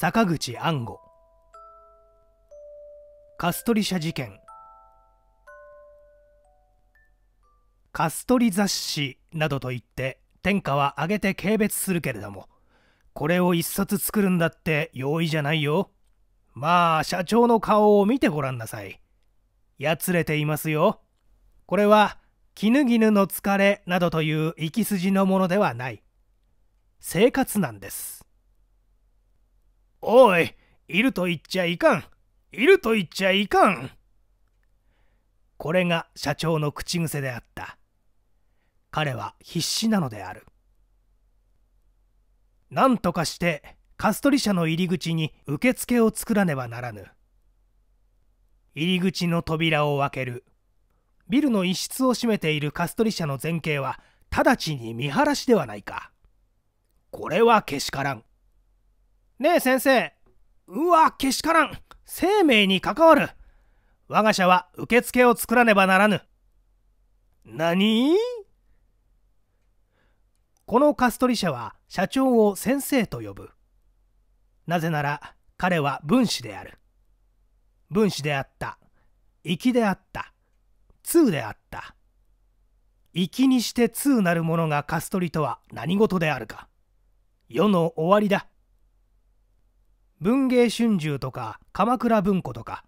坂口安吾カストリ社事件カストリ雑誌などといって天下は上げて軽蔑するけれどもこれを一冊作るんだって容易じゃないよまあ社長の顔を見てごらんなさいやつれていますよこれは絹絹の疲れなどという息き筋のものではない生活なんですおい、いると言っちゃいかん。いると言っちゃいかん。これが社長の口癖であった。彼は必死なのである。なんとかしてカストリ社の入り口に受付を作らねばならぬ。入り口の扉を開ける。ビルの一室を占めているカストリ社の前景は直ちに見晴らしではないか。これはけしからん。ねえ先生うわけしからん生命に関わる我が社は受付を作らねばならぬ何このカストリ社は社長を先生と呼ぶなぜなら彼は分子である分子であった粋であった通であった粋にして通なるものがカストリとは何事であるか世の終わりだ文芸春秋とか鎌倉文庫とか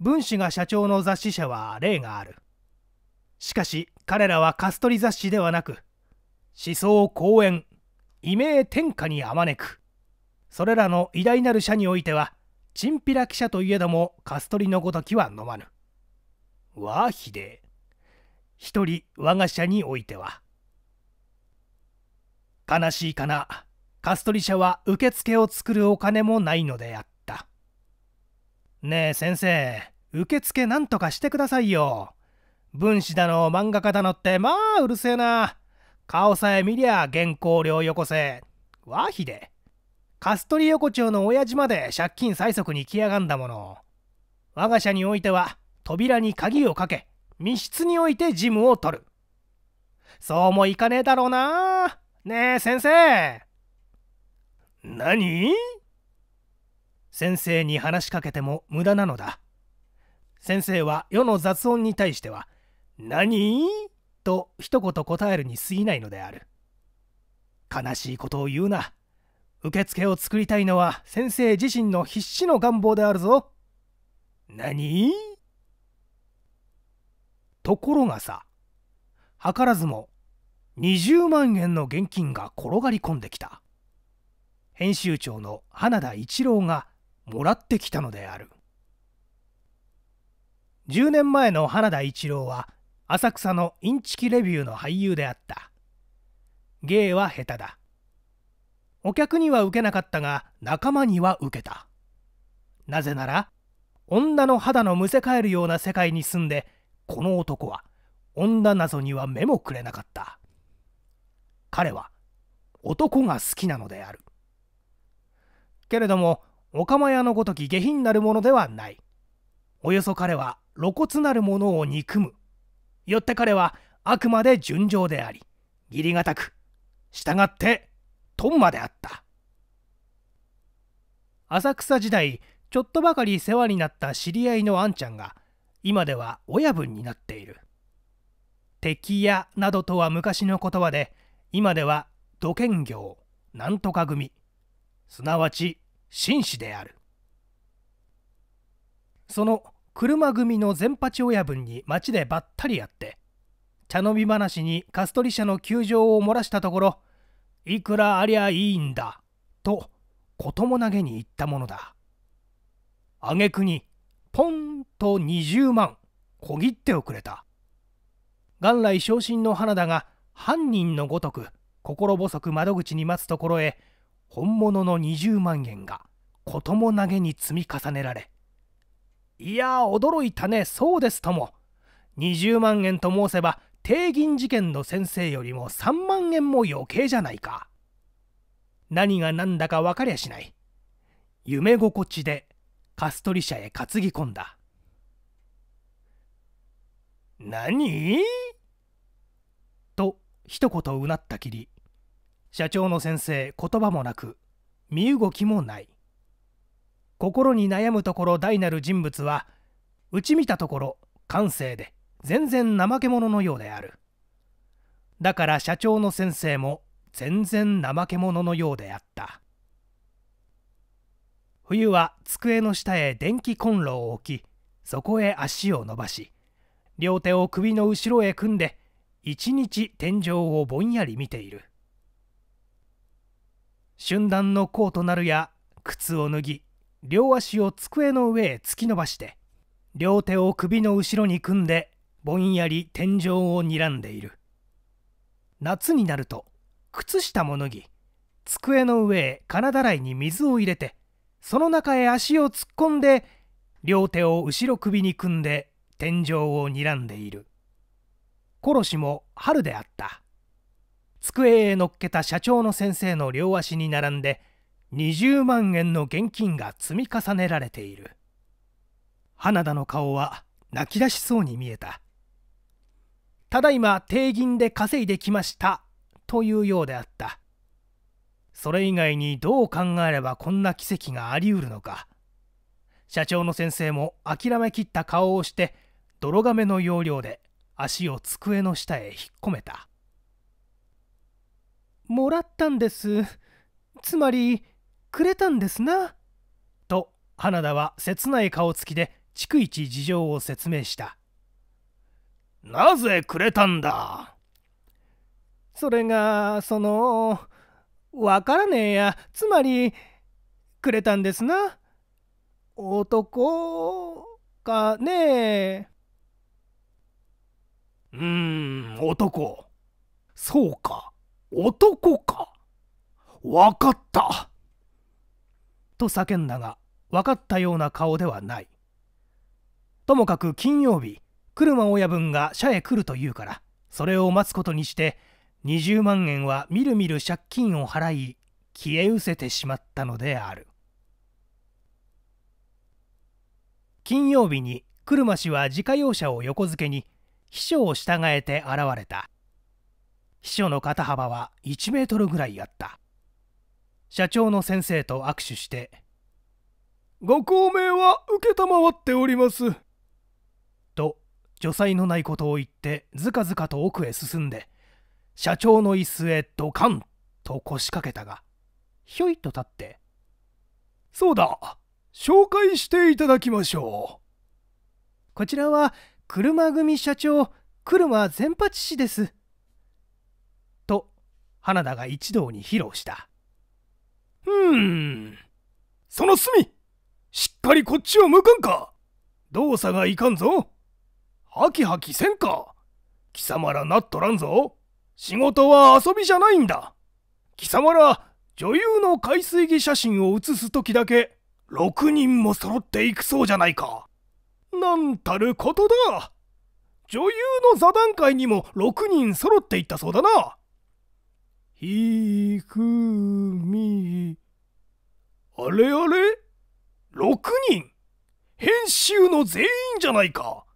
文史が社長の雑誌社は例があるしかし彼らはカストリ雑誌ではなく思想講演異名天下にあまねくそれらの偉大なる社においてはチンピラ記者といえどもカストリのごときは飲まぬわあひでえ一人我が社においては悲しいかなカストリ社は受付を作るお金もないのであったねえ先生受付なんとかしてくださいよ分子だの漫画家だのってまあうるせえな顔さえ見りゃ原稿料よこせ和ひでカストリ横丁の親父まで借金催促に来やがんだもの我が社においては扉に鍵をかけ密室において事務を取るそうもいかねえだろうなねえ先生何先生に話しかけても無駄なのだ。先生は世の雑音に対しては「何?」と一言答えるに過ぎないのである悲しいことを言うな受付を作りたいのは先生自身の必死の願望であるぞ何ところがさ図らずも20万円の現金が転がり込んできた編集長の花田一郎がもらってきたのである10年前の花田一郎は浅草のインチキレビューの俳優であった芸は下手だお客には受けなかったが仲間には受けたなぜなら女の肌のむせ返るような世界に住んでこの男は女謎には目もくれなかった彼は男が好きなのであるけれどもお釜屋のごとき下品なるものではないおよそ彼は露骨なるものを憎むよって彼はあくまで純情であり義理堅く従ってトンマであった浅草時代ちょっとばかり世話になった知り合いのあんちゃんが今では親分になっている敵屋などとは昔の言葉で今では土建業なんとか組すなわち紳士であるその車組の全八親分に町でばったり会って茶飲み話にカストリ社の窮状を漏らしたところいくらありゃいいんだと子とも投げに言ったものだ挙句にポンと20万小切手をくれた元来昇進の花田が犯人のごとく心細く窓口に待つところへ本物の20万円がことも投げに積み重ねられいや驚いたねそうですとも20万円と申せば帝銀事件の先生よりも3万円も余計じゃないか何が何だか分かりゃしない夢心地でカストリ社へ担ぎ込んだ何と一言うなったきり社長の先生言葉もなく身動きもない心に悩むところ大なる人物はうち見たところ感性で全然怠け者のようであるだから社長の先生も全然怠け者のようであった冬は机の下へ電気コンロを置きそこへ足を伸ばし両手を首の後ろへ組んで一日天井をぼんやり見ている春暖の甲となるや靴を脱ぎ両足を机の上へ突き伸ばして両手を首の後ろに組んでぼんやり天井を睨んでいる夏になると靴下も脱ぎ机の上へ金だらいに水を入れてその中へ足を突っ込んで両手を後ろ首に組んで天井を睨んでいる。殺しも春であった。机へ乗っけた社長の先生の両足に並んで20万円の現金が積み重ねられている花田の顔は泣き出しそうに見えたただいま定銀で稼いできましたというようであったそれ以外にどう考えればこんな奇跡がありうるのか社長の先生も諦めきった顔をして泥亀の要領で足を机の下へ引っ込めたもらったんです。つまり、くれたんですな。と、花田は切ない顔つきで、逐一事情を説明した。なぜくれたんだそれが、その、わからねえや。つまり、くれたんですな。男かねえ。うーん、男。そうか。男かわかったと叫んだが分かったような顔ではないともかく金曜日車親分が社へ来るというからそれを待つことにして20万円はみるみる借金を払い消え失せてしまったのである金曜日に車氏は自家用車を横付けに秘書を従えて現れた秘書の肩幅は1メートルぐらいあった社長の先生と握手して「ご孔明は承っております」と助才のないことを言ってずかずかと奥へ進んで社長の椅子へドカンと腰掛けたがひょいと立って「そうだ紹介していただきましょう」こちらは車組社長車善八氏です。花田が一同に披露した。うーん。その隅しっかりこっちを向かんか動作がいかんぞハキハキせんか貴様らなっとらんぞ仕事は遊びじゃないんだ貴様ら女優の海水着写真を写す時だけ6人も揃っていくそうじゃないかなんたることだ女優の座談会にも6人揃っていったそうだなひくみ。あれあれ ?6 人編集の全員じゃないか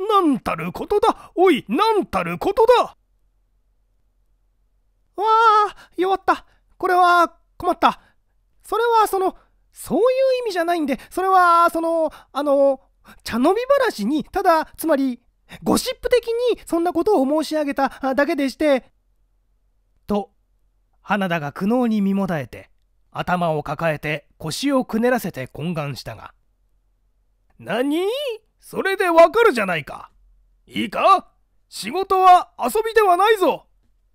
なんたることだおい、なんたることだわあ、弱った。これは困った。それはその、そういう意味じゃないんで、それはその、あの、茶飲み話に、ただ、つまり、ゴシップ的にそんなことを申し上げただけでして、と花田が苦悩に身もだえて頭を抱えて腰をくねらせて懇願したが「何それでわかるじゃないかいいか仕事は遊びではないぞ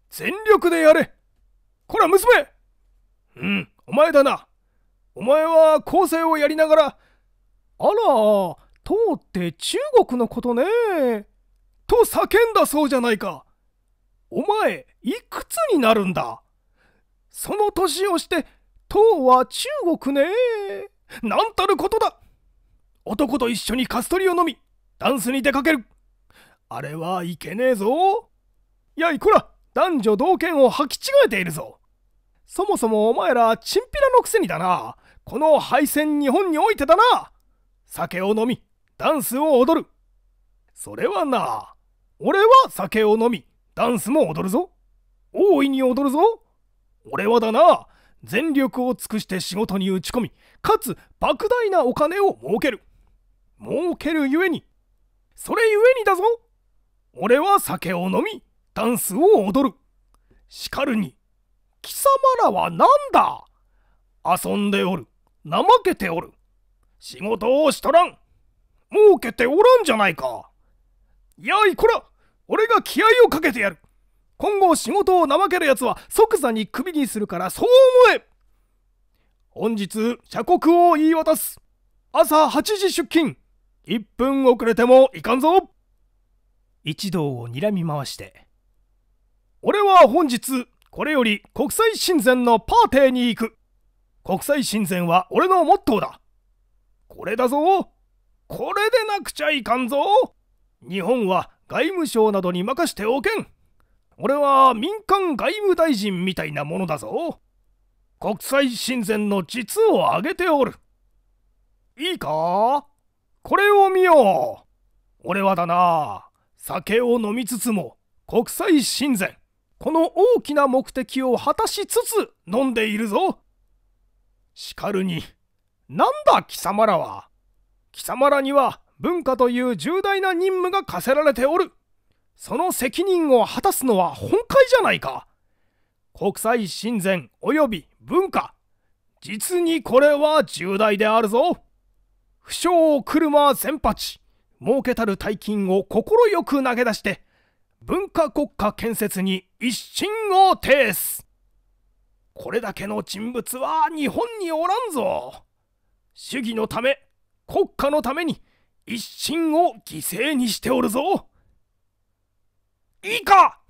全力でやれこら娘うんお前だなお前は構成をやりながらあら通って中国のことねと叫んだそうじゃないかお前いくつになるんだその年をして唐は中国ねなんたることだ男と一緒にカストリを飲みダンスに出かけるあれはいけねえぞいやいくら男女同権を履き違えているぞそもそもお前らチンピラのくせにだなこの敗戦日本においてだな酒を飲みダンスを踊るそれはな俺は酒を飲みダンスも踊るぞ大いに踊るぞ俺はだな全力を尽くして仕事に打ち込みかつ莫大なお金を儲ける儲けるゆえにそれゆえにだぞ俺は酒を飲みダンスを踊るしかるに貴様らは何だ遊んでおる怠けておる仕事をしとらん儲けておらんじゃないかやいこら俺が気合をかけてやる今後仕事を怠ける奴は即座にクビにするからそう思え本日、社国を言い渡す。朝8時出勤。1分遅れてもいかんぞ。一同を睨み回して。俺は本日、これより国際親善のパーティーに行く。国際親善は俺のモットーだ。これだぞ。これでなくちゃいかんぞ。日本は外務省などに任しておけん。俺は民間外務大臣みたいなものだぞ国際親善の実を挙げておるいいかこれを見よう俺はだな酒を飲みつつも国際親善この大きな目的を果たしつつ飲んでいるぞしかるになんだ貴様らは貴様らには文化という重大な任務が課せられておるその責任を果たすのは本会じゃないか国際親善及び文化実にこれは重大であるぞ不詳車全八儲けたる大金を快く投げ出して文化国家建設に一心を呈すこれだけの人物は日本におらんぞ主義のため国家のために一心を犠牲にしておるぞいいか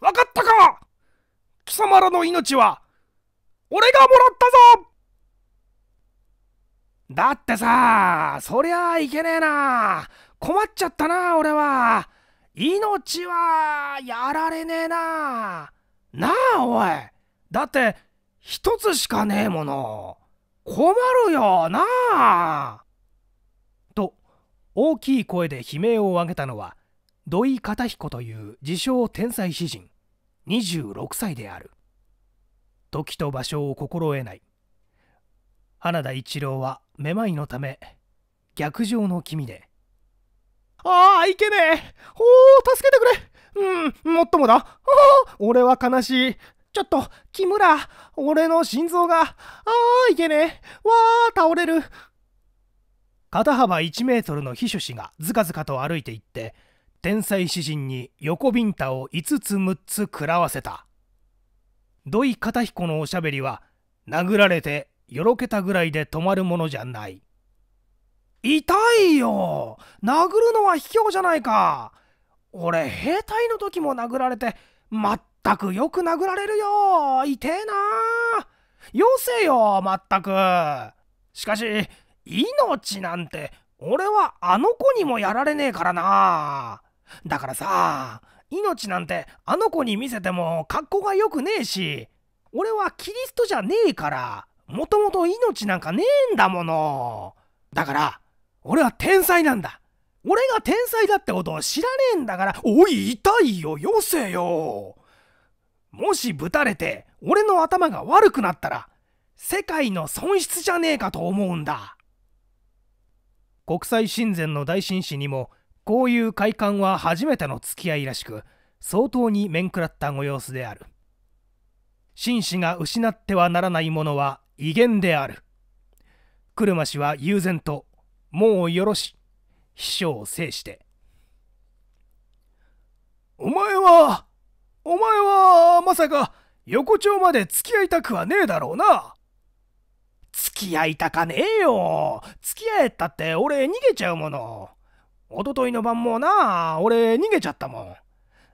分かったか貴様らの命は俺がもらったぞだってさそりゃあいけねえな困っちゃったな俺は命はやられねえななあおいだって一つしかねえもの困るよなあと大きい声で悲鳴を上げたのは土井片彦という自称天才詩人26歳である時と場所を心得ない花田一郎はめまいのため逆上の君でああいけねえおお助けてくれうんもっともだああ俺は悲しいちょっと木村俺の心臓がああいけねえわあ倒れる肩幅1メートルの秘書氏がずかずかと歩いていって天才詩人に横ビンタを5つ6つ食らわせた土井片彦のおしゃべりは殴られてよろけたぐらいで止まるものじゃない痛いよ殴るのは卑怯じゃないか俺兵隊の時も殴られて全くよく殴られるよ痛えなよせよ全くしかし命なんて俺はあの子にもやられねえからなだからさ命なんてあの子に見せても格好が良くねえし俺はキリストじゃねえからもともと命なんかねえんだものだから俺は天才なんだ俺が天才だってことを知らねえんだからおい痛いよよせよもしぶたれて俺の頭が悪くなったら世界の損失じゃねえかと思うんだ国際親善の大紳士にもこういう快感は初めての付き合いらしく相当に面食らったご様子である紳士が失ってはならないものは威厳である車氏は悠然と「もうよろし」秘書を制して「お前はお前はまさか横丁まで付き合いたくはねえだろうな」付き合いたかねえよ付き合えったって俺逃げちゃうもの一昨日の晩もな俺逃げちゃったもん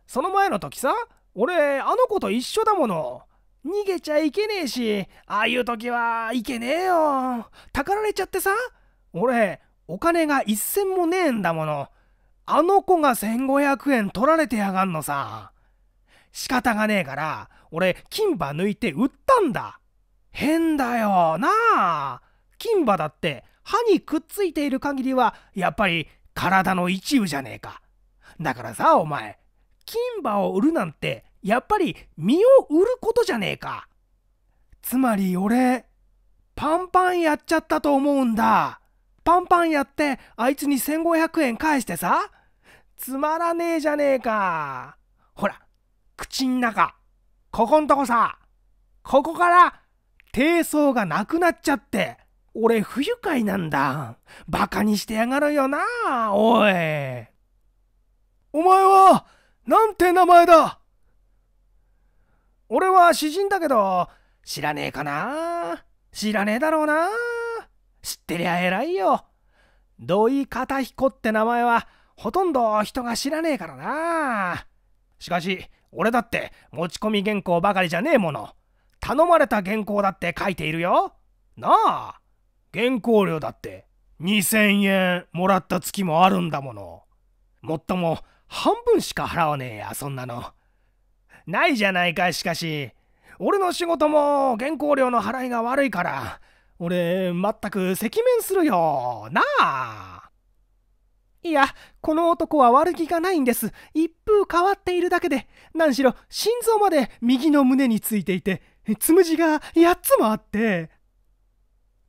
その前の時さ俺あの子と一緒だもの逃げちゃいけねえしああいう時はいけねえよたかられちゃってさ俺お金が一銭もねえんだものあの子が1500円取られてやがんのさ仕方がねえから俺金歯抜いて売ったんだ変だよなあ金歯だって歯にくっついている限りはやっぱり体の一部じゃねえか。だからさ、お前、金歯を売るなんて、やっぱり身を売ることじゃねえか。つまり俺、パンパンやっちゃったと思うんだ。パンパンやって、あいつに1500円返してさ、つまらねえじゃねえか。ほら、口ん中、ここんとこさ、ここから、低層がなくなっちゃって。俺不愉快なんだ。バカにしてやがるよな、おい。お前は、なんて名前だ俺は詩人だけど、知らねえかな知らねえだろうな知ってりゃ偉いよ。土井片彦って名前は、ほとんど人が知らねえからな。しかし、俺だって持ち込み原稿ばかりじゃねえもの。頼まれた原稿だって書いているよ。なあ。原稿料だって2000円もらった月もあるんだもの。もっとも半分しか払わねえや、そんなの。ないじゃないか、しかし。俺の仕事も原稿料の払いが悪いから、俺、全く赤面するよ。なあ。いや、この男は悪気がないんです。一風変わっているだけで、何しろ心臓まで右の胸についていて、つむじが8つもあって、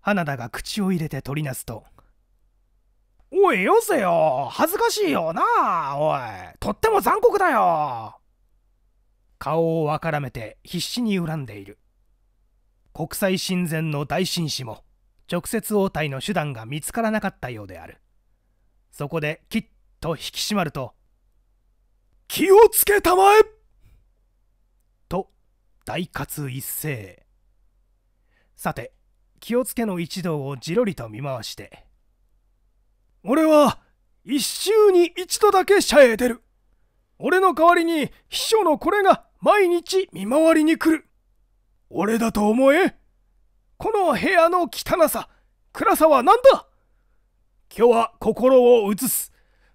花田が口を入れて取りなすと「おいよせよ恥ずかしいよなおいとっても残酷だよ」顔をわからめて必死に恨んでいる国際親善の大紳士も直接応対の手段が見つからなかったようであるそこできっと引き締まると「気をつけたまえ!」と大喝一斉さて気をつけの一同をじろりと見回して「俺は一週に一度だけ社へ出る俺の代わりに秘書のこれが毎日見回りに来る俺だと思えこの部屋の汚さ暗さは何だ今日は心を移す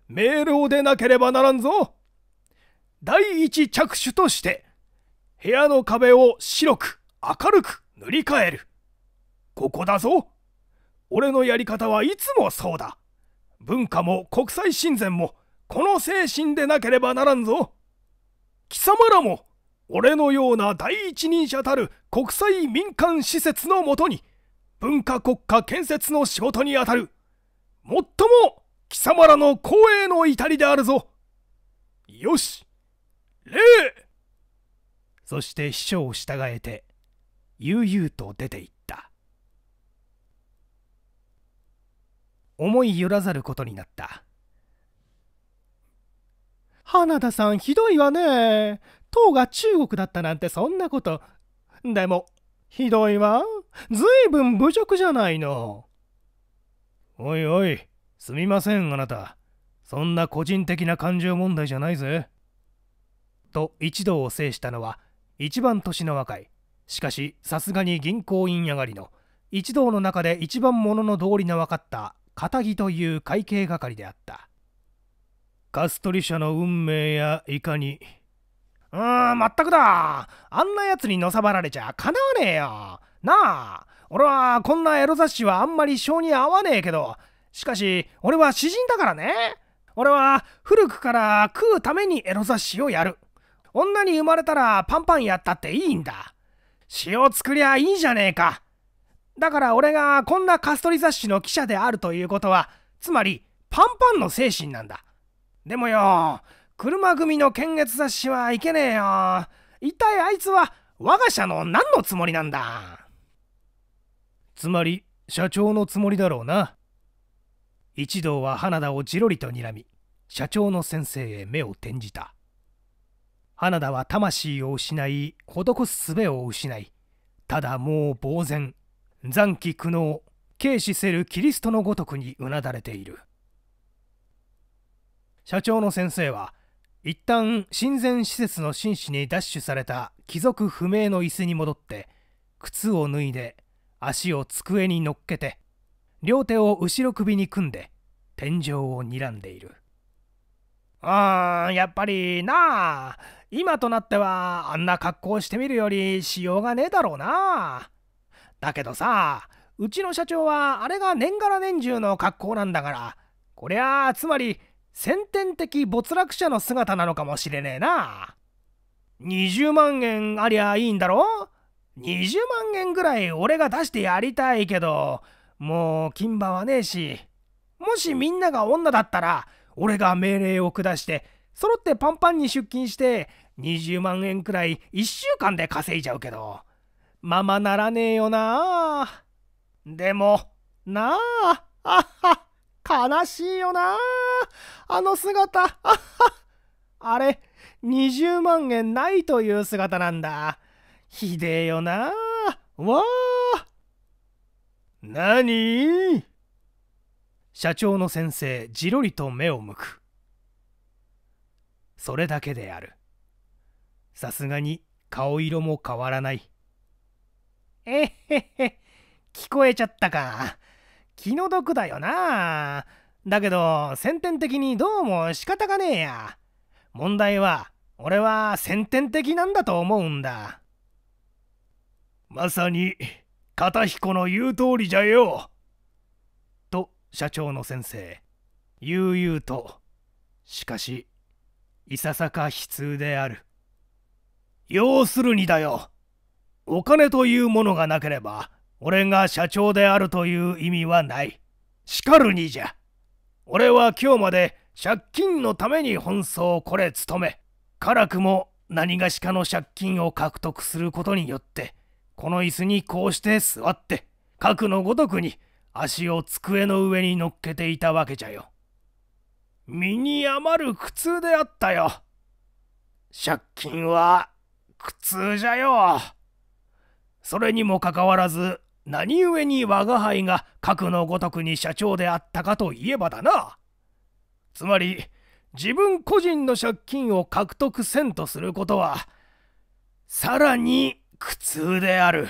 明をでなければならんぞ第一着手として部屋の壁を白く明るく塗り替えるここだぞ俺のやり方はいつもそうだ文化も国際親善もこの精神でなければならんぞ貴様らも俺のような第一人者たる国際民間施設のもとに文化国家建設の仕事にあたる最も貴様らの光栄の至りであるぞよし礼そして秘書を従えて悠々と出ていた思い揺らざることになった花田さんひどいわね唐が中国だったなんてそんなことでもひどいわずいぶん侮辱じゃないのおいおいすみませんあなたそんな個人的な感情問題じゃないぜと一同を制したのは一番年の若いしかしさすがに銀行員上がりの一同の中で一番ものの道りの分かった片木という会計係であったカストリ社の運命やいかにうーん全くだあんなやつにのさばられちゃかなわねえよなあ俺はこんなエロ雑誌はあんまり性に合わねえけどしかし俺は詩人だからね俺は古くから食うためにエロ雑誌をやる女に生まれたらパンパンやったっていいんだ詩を作りゃいいじゃねえかだから俺がこんなカストリ雑誌の記者であるということは、つまりパンパンの精神なんだ。でもよ、車組の検閲雑誌はいけねえよ。一体あいつは我が社の何のつもりなんだつまり社長のつもりだろうな。一同は花田をじろりと睨み、社長の先生へ目を転じた。花田は魂を失い、施す術を失い、ただもう呆然、残機苦悩軽視せるキリストのごとくにうなだれている社長の先生は一旦親善施設の紳士に奪取された貴族不明の椅子に戻って靴を脱いで足を机に乗っけて両手を後ろ首に組んで天井を睨んでいるあーやっぱりなあ今となってはあんな格好してみるよりしようがねえだろうなだけどさうちの社長はあれが年がら年中の格好なんだからこりゃつまり先天的没落者の姿なのかもしれねえな20万円ありゃいいんだろ20万円ぐらい俺が出してやりたいけどもう金馬はねえしもしみんなが女だったら俺が命令を下して揃ってパンパンに出勤して20万円くらい1週間で稼いじゃうけど。ままならねえよなあ。でも、なあ、あは、悲しいよなあ。あの姿、あは、あれ、20万円ないという姿なんだ。ひでえよなあ。わあ。なに社長の先生、じろりと目を向く。それだけである。さすがに顔色も変わらない。えっへっへ、聞こえちゃったか。気の毒だよな。だけど、先天的にどうも仕方がねえや。問題は、俺は先天的なんだと思うんだ。まさに、片彦の言う通りじゃよ。と、社長の先生。悠々と。しかし、いささか悲痛である。要するにだよ。お金というものがなければ、俺が社長であるという意味はない。しかるにじゃ。俺は今日まで借金のために奔走これ務め、辛くも何がしかの借金を獲得することによって、この椅子にこうして座って、核のごとくに足を机の上に乗っけていたわけじゃよ。身に余る苦痛であったよ。借金は苦痛じゃよ。それにもかかわらず何故に我が輩が核のごとくに社長であったかといえばだな。つまり自分個人の借金を獲得せんとすることはさらに苦痛である。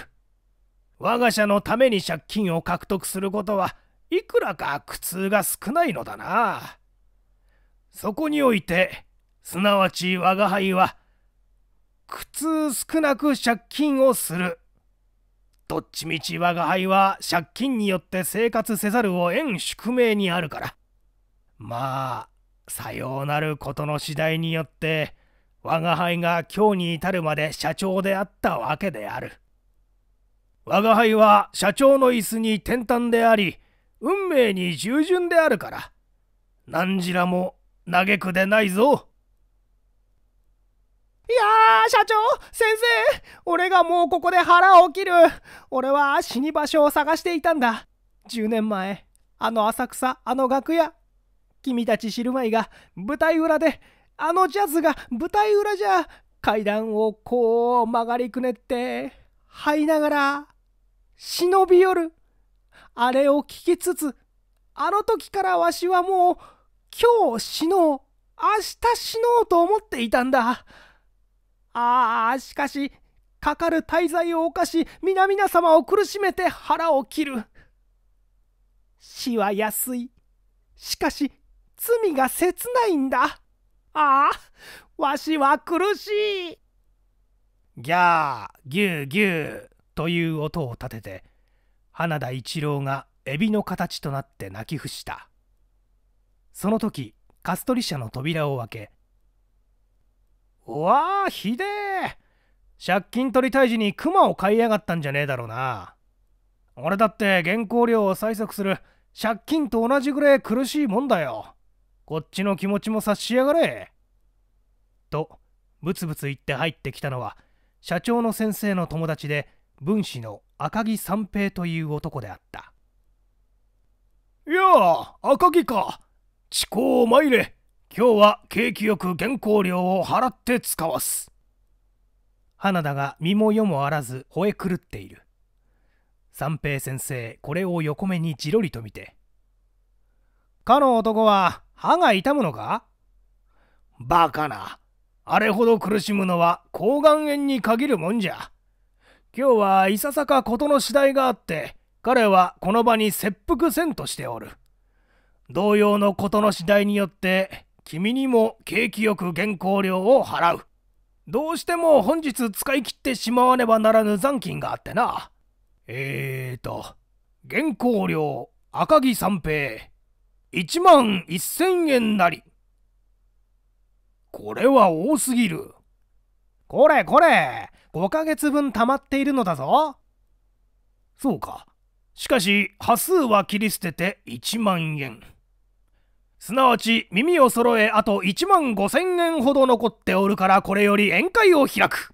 我が社のために借金を獲得することはいくらか苦痛が少ないのだな。そこにおいてすなわち我が輩は苦痛少なく借金をするどっちみち我が輩は借金によって生活せざるを縁ん宿命にあるから。まあ、さようなることの次第によって、我が輩が今日に至るまで社長であったわけである。我が輩は社長の椅子に転端であり、運命に従順であるから。何じらも嘆くでないぞ。やー、社長先生俺がもうここで腹を切る俺は死に場所を探していたんだ。10年前、あの浅草、あの楽屋、君たち知るまが舞台裏で、あのジャズが舞台裏じゃ、階段をこう曲がりくねって、這いながら、忍び寄る。あれを聞きつつ、あの時からわしはもう、今日死のう、明日死のうと思っていたんだ。ああしかしかかる滞在を犯し皆々様を苦しめて腹を切る死は安いしかし罪が切ないんだああわしは苦しいギャーギューギューという音を立てて花田一郎がエビの形となって泣き伏したその時カストリ社の扉を開けうわあ、ひでえ借金取り退治にクマを買いやがったんじゃねえだろうな俺だって原稿料を催促する借金と同じぐらい苦しいもんだよこっちの気持ちも察しやがれとブツブツ言って入ってきたのは社長の先生の友達で分子の赤木三平という男であったいやあ赤木か地高参れ今日は景気よく原稿料を払って使わす。花田が身も世もあらず吠え狂っている。三平先生、これを横目にじろりと見て。かの男は歯が痛むのかバカな。あれほど苦しむのは抗がん炎に限るもんじゃ。今日はいささか事の次第があって、彼はこの場に切腹せんとしておる。同様のことの次第によって君にも景気よく原稿料を払う。どうしても本日使い切ってしまわねばならぬ残金があってな。えーと、原稿料赤木三平、1万1000円なり。これは多すぎる。これこれ、5ヶ月分貯まっているのだぞ。そうか。しかし、端数は切り捨てて1万円。すなわち耳を揃えあと1万5千円ほど残っておるからこれより宴会を開く。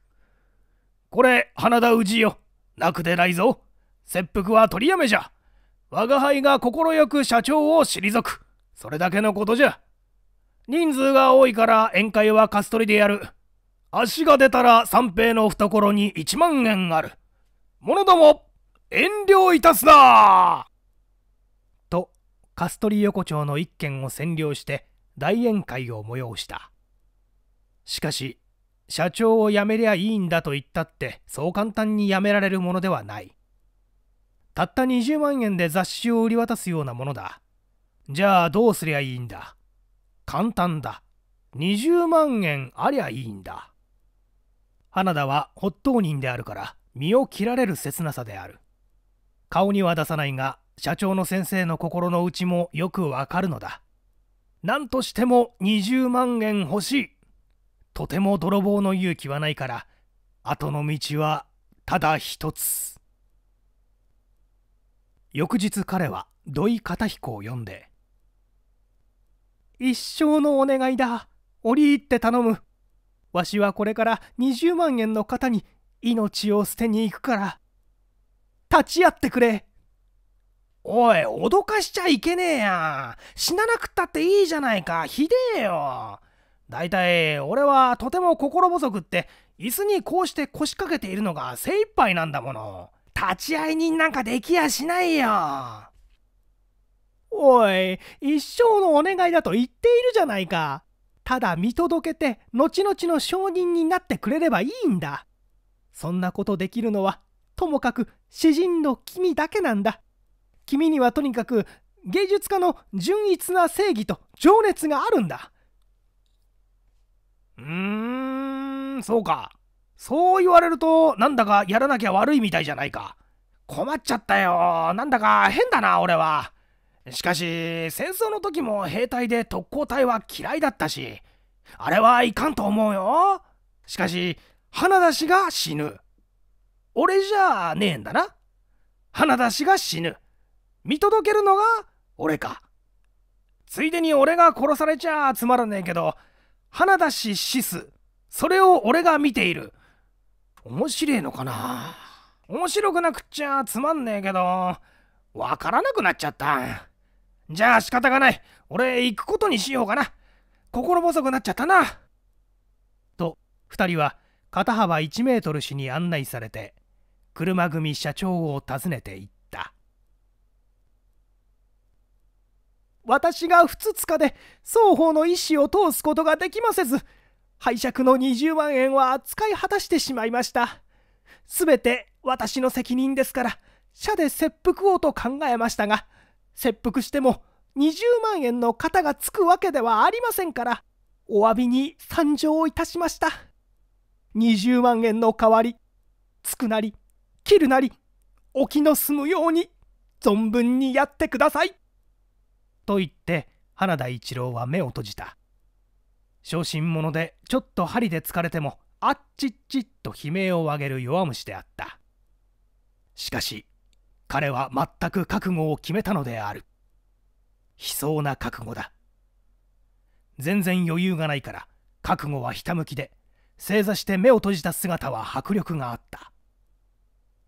これ、花田氏よ。なくてないぞ。切腹は取りやめじゃ。我輩が快く社長を退く。それだけのことじゃ。人数が多いから宴会はカス取りでやる。足が出たら三平の懐に1万円ある。者ども、遠慮いたすなカストリ横丁の一軒を占領して大宴会を催したしかし社長を辞めりゃいいんだと言ったってそう簡単に辞められるものではないたった20万円で雑誌を売り渡すようなものだじゃあどうすりゃいいんだ簡単だ20万円ありゃいいんだ花田は骨董人であるから身を切られる切なさである顔には出さないが社長の先生の心の内もよくわかるのだ。何としても20万円欲しい。とても泥棒の勇気はないから、後の道はただ一つ。翌日彼は土井片彦を呼んで、一生のお願いだ。折り入って頼む。わしはこれから20万円の方に命を捨てに行くから。立ち会ってくれ。おい、脅かしちゃいけねえや死ななくったっていいじゃないか。ひでえよ。だいたい、俺はとても心細くって、椅子にこうして腰掛けているのが精一杯なんだもの。立ち会い人なんかできやしないよ。おい、一生のお願いだと言っているじゃないか。ただ見届けて、後々の証人になってくれればいいんだ。そんなことできるのは、ともかく詩人の君だけなんだ。君にはとにかく芸術家の純一な正義と情熱があるんだうーんそうかそう言われるとなんだかやらなきゃ悪いみたいじゃないか困っちゃったよなんだか変だな俺はしかし戦争の時も兵隊で特攻隊は嫌いだったしあれはいかんと思うよしかし花田氏が死ぬ俺じゃねえんだな花田氏が死ぬ見届けるのが俺かついでに俺が殺されちゃつまらねえけど花田氏死すそれを俺が見ている面白えのかな面白くなくっちゃつまんねえけどわからなくなっちゃったじゃあ仕方がない俺行くことにしようかな心細くなっちゃったなと2人は肩幅1メートル氏に案内されて車組社長を訪ねていった私がふつつかで双方の意思を通すことができませず拝借の20万円は扱い果たしてしまいましたすべて私の責任ですから社で切腹をと考えましたが切腹しても20万円の肩がつくわけではありませんからお詫びに参上いたしました20万円の代わりつくなり切るなりお気の済むように存分にやってくださいと言って花田一郎は目を閉じた小心者でちょっと針で疲れてもあっちっちっと悲鳴を上げる弱虫であったしかし彼は全く覚悟を決めたのである悲壮な覚悟だ全然余裕がないから覚悟はひたむきで正座して目を閉じた姿は迫力があった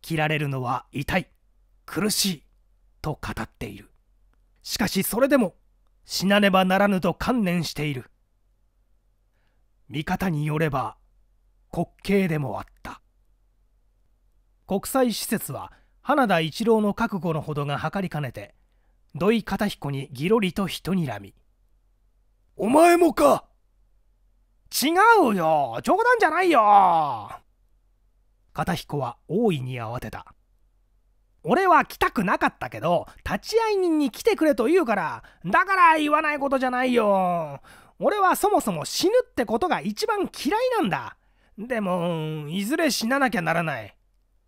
切られるのは痛い苦しいと語っているしかしそれでも死なねばならぬと観念している見方によれば滑稽でもあった国際施設は花田一郎の覚悟のほどが測りかねて土井片彦にぎろりと人にらみ「お前もか!」違うよ冗談じゃないよ片彦は大いに慌てた俺は来たくなかったけど、立会人に来てくれと言うから、だから言わないことじゃないよ。俺はそもそも死ぬってことが一番嫌いなんだ。でも、いずれ死ななきゃならない。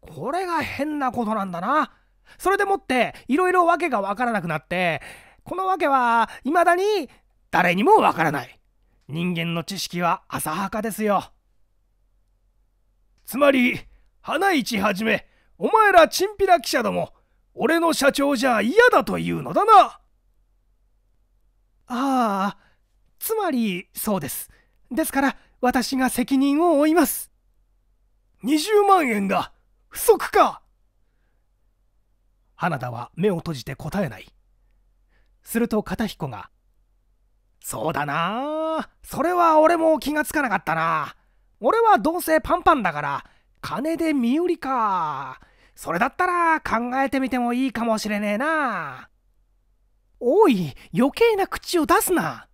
これが変なことなんだな。それでもって、いろいろ訳がわからなくなって、この訳は、未だに誰にもわからない。人間の知識は浅はかですよ。つまり、花市はじめ、お前らチンピラ記者ども、俺の社長じゃ嫌だというのだな。ああ、つまりそうです。ですから、私が責任を負います。20万円だ不足か花田は目を閉じて答えない。すると片彦が、そうだなそれは俺も気がつかなかったな。俺はどうせパンパンだから、金で身売りか。それだったら考えてみてもいいかもしれねえな。おい、余計な口を出すな。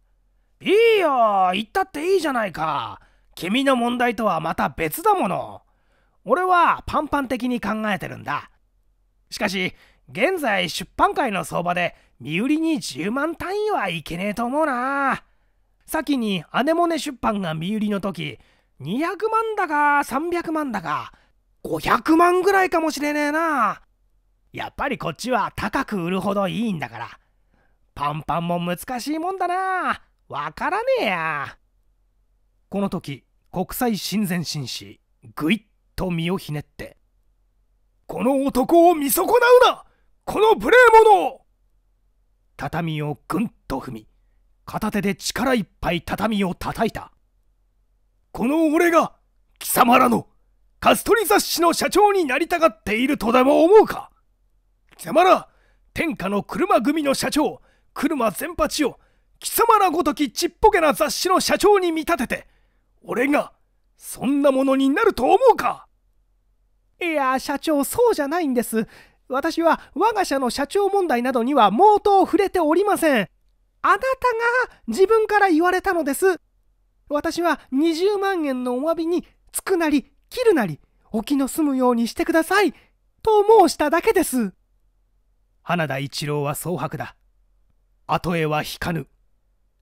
いいよ、言ったっていいじゃないか。君の問題とはまた別だもの。俺はパンパン的に考えてるんだ。しかし、現在出版界の相場で身売りに10万単位はいけねえと思うな。先にアネモネ出版が身売りの時、200万だか300万だか、500万ぐらいかもしれねえなやっぱりこっちは高く売るほどいいんだからパンパンも難しいもんだなわからねえやこの時国際親善紳士ぐいっと身をひねってこの男を見損なうなこの無礼者を畳をぐんと踏み片手で力いっぱい畳を叩いたこの俺が貴様らのカストリ雑誌の社長になりたがっているとでも思うか邪魔な天下の車組の社長、車全八を、貴様らごときちっぽけな雑誌の社長に見立てて、俺が、そんなものになると思うかいや、社長、そうじゃないんです。私は我が社の社長問題などには毛頭触れておりません。あなたが自分から言われたのです。私は20万円のお詫びに、つくなり切るなり、沖の住むようにしてください、と申しただけです。花田一郎は蒼白だ。後へは引かぬ。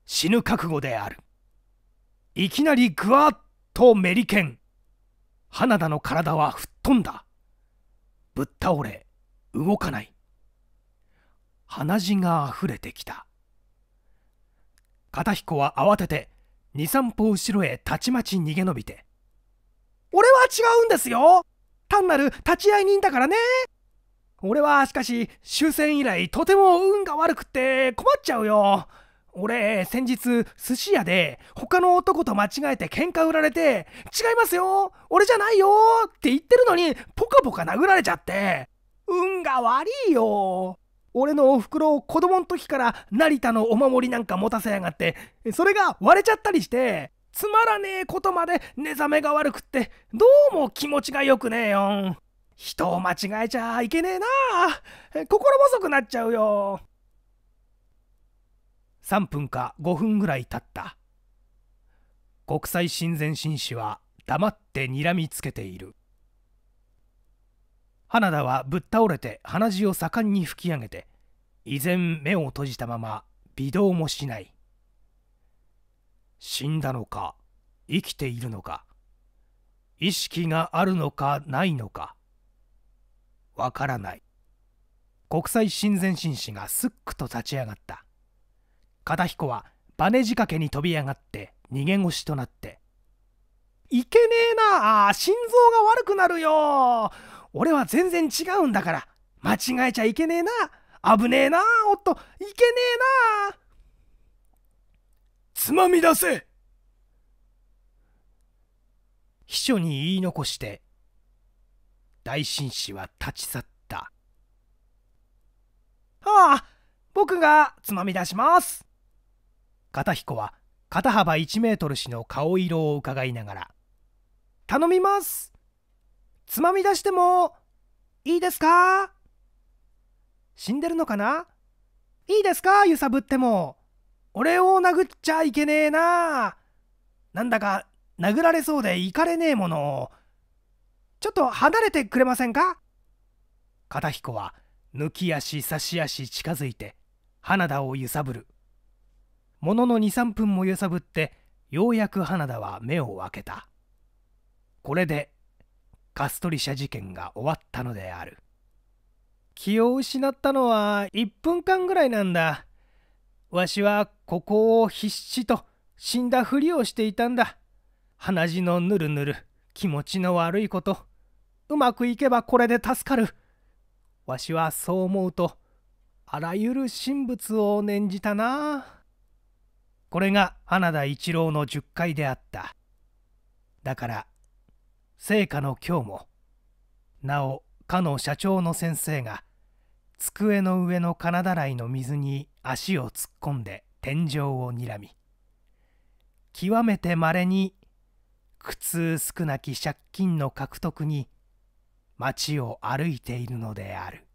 死ぬ覚悟である。いきなりぐわっとメリケン。花田の体は吹っ飛んだ。ぶっ倒れ、動かない。鼻血が溢れてきた。片彦は慌てて、二三歩後ろへたちまち逃げ延びて、俺は違うんですよ単なる立ち会い人だからね俺はしかし終戦以来とても運が悪くって困っちゃうよ俺先日寿司屋で他の男と間違えて喧嘩売られて「違いますよ俺じゃないよ」って言ってるのにポカポカ殴られちゃって運が悪いよ俺のおふくろを子供の時から成田のお守りなんか持たせやがってそれが割れちゃったりしてつまらねえことまで寝覚めが悪くってどうも気持ちがよくねえよ人を間違えちゃいけねえな心細くなっちゃうよ3分か5分ぐらい経った国際親善紳士は黙ってにらみつけている花田はぶっ倒れて鼻血を盛んに吹き上げて依然目を閉じたまま微動もしない死んだのか生きているのか意識があるのかないのかわからない国際親善紳士がすっくと立ち上がった片彦はバネ仕掛けに飛び上がって逃げ腰となって「いけねえなあ心臓が悪くなるよ俺は全然違うんだから間違えちゃいけねえな危ねえなおっといけねえなあ」つまみ出せ秘書に言い残して大紳士は立ち去ったああ僕がつまみ出します片彦は肩幅1メートル氏の顔色を伺いながら「頼みますつまみ出してもいいですか死んでるのかないいですか揺さぶっても」俺を殴っちゃいけねえななんだか殴られそうでいかれねえものをちょっと離れてくれませんか片彦は抜き足差し足近づいて花田を揺さぶるものの23分も揺さぶってようやく花田は目を開けたこれでカストリシャ事件が終わったのである気を失ったのは1分間ぐらいなんだわしはここを必死と死んだふりをしていたんだ。鼻血のぬるぬる、気持ちの悪いこと。うまくいけばこれで助かる。わしはそう思うと、あらゆる神仏を念じたな。これが花田一郎の10回であった。だから、成果の今日も、なお、かの社長の先生が、机の上の金だらいの水に足を突っ込んで天井をにらみ極めてまれに苦痛少なき借金の獲得に街を歩いているのである。